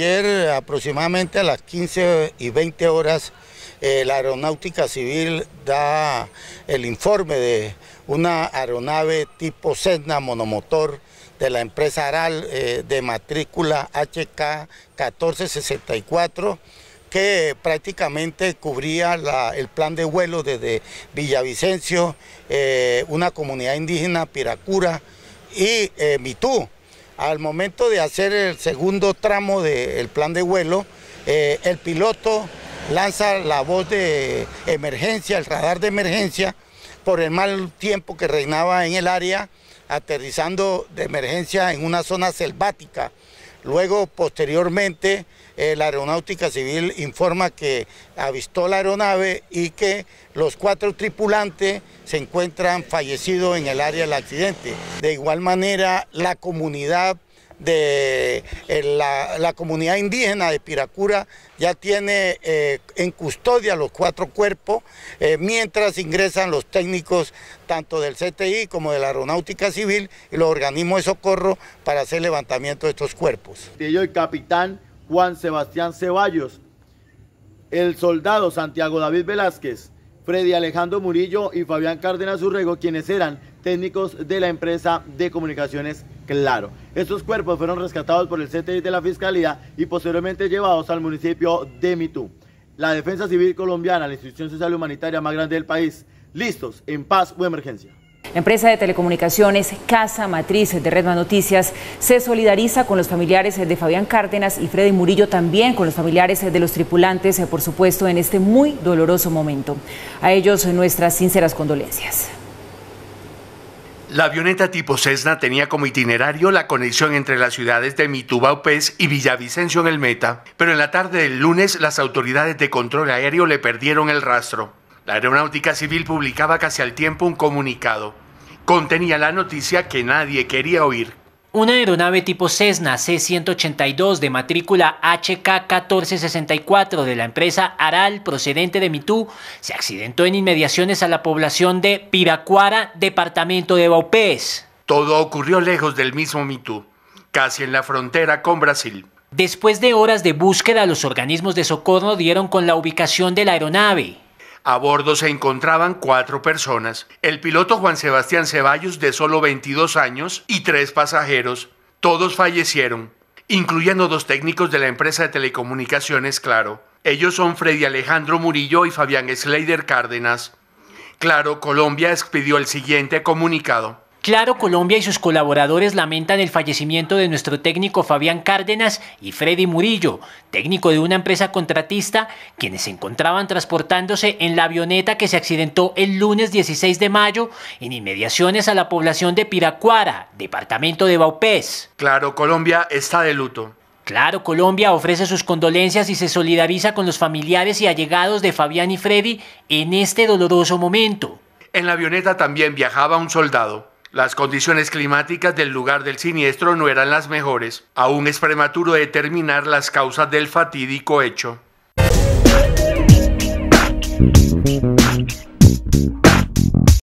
Ayer aproximadamente a las 15 y 20 horas eh, la Aeronáutica Civil da el informe de una aeronave tipo Cessna monomotor de la empresa Aral eh, de matrícula HK 1464 que prácticamente cubría el plan de vuelo desde Villavicencio, eh, una comunidad indígena, Piracura y Mitú al momento de hacer el segundo tramo del plan de vuelo, eh, el piloto lanza la voz de emergencia, el radar de emergencia, por el mal tiempo que reinaba en el área, aterrizando de emergencia en una zona selvática. Luego, posteriormente, eh, la Aeronáutica Civil informa que avistó la aeronave y que los cuatro tripulantes se encuentran fallecidos en el área del accidente. De igual manera, la comunidad de eh, la, comunidad indígena de Piracura ya tiene eh, en custodia los cuatro cuerpos, eh, mientras ingresan los técnicos tanto del CTI como de la Aeronáutica Civil y los organismos de socorro para hacer levantamiento de estos cuerpos. Y el capitán Juan Sebastián Ceballos, el soldado Santiago David Velázquez, Freddy Alejandro Murillo y Fabián Cárdenas Urrego, quienes eran técnicos de la empresa de comunicaciones Claro. Estos cuerpos fueron rescatados por el CTI de la Fiscalía y posteriormente llevados al municipio de Mitú. La Defensa Civil Colombiana, la institución social humanitaria más grande del país, listos en paz o emergencia. La empresa de telecomunicaciones Casa Matriz de Redma Noticias se solidariza con los familiares de Fabián Cárdenas y Freddy Murillo, también con los familiares de los tripulantes, eh, por supuesto, en este muy doloroso momento. A ellos nuestras sinceras condolencias. La avioneta tipo Cessna tenía como itinerario la conexión entre las ciudades de Mitubaupés y Villavicencio en el Meta, pero en la tarde del lunes las autoridades de control aéreo le perdieron el rastro. La Aeronáutica Civil publicaba casi al tiempo un comunicado. Contenía la noticia que nadie quería oír. Una aeronave tipo Cessna C-182 de matrícula HK-1464 de la empresa Aral procedente de Mitú se accidentó en inmediaciones a la población de Piracuara, departamento de Baupés. Todo ocurrió lejos del mismo Mitú, casi en la frontera con Brasil. Después de horas de búsqueda, los organismos de socorro dieron con la ubicación de la aeronave. A bordo se encontraban cuatro personas, el piloto Juan Sebastián Ceballos de solo 22 años y tres pasajeros. Todos fallecieron, incluyendo dos técnicos de la empresa de telecomunicaciones Claro. Ellos son Freddy Alejandro Murillo y Fabián Slader Cárdenas. Claro, Colombia expidió el siguiente comunicado. Claro Colombia y sus colaboradores lamentan el fallecimiento de nuestro técnico Fabián Cárdenas y Freddy Murillo, técnico de una empresa contratista, quienes se encontraban transportándose en la avioneta que se accidentó el lunes 16 de mayo en inmediaciones a la población de Piracuara, departamento de Baupés. Claro Colombia está de luto. Claro, Colombia ofrece sus condolencias y se solidariza con los familiares y allegados de Fabián y Freddy en este doloroso momento. En la avioneta también viajaba un soldado, las condiciones climáticas del lugar del siniestro no eran las mejores. Aún es prematuro determinar las causas del fatídico hecho.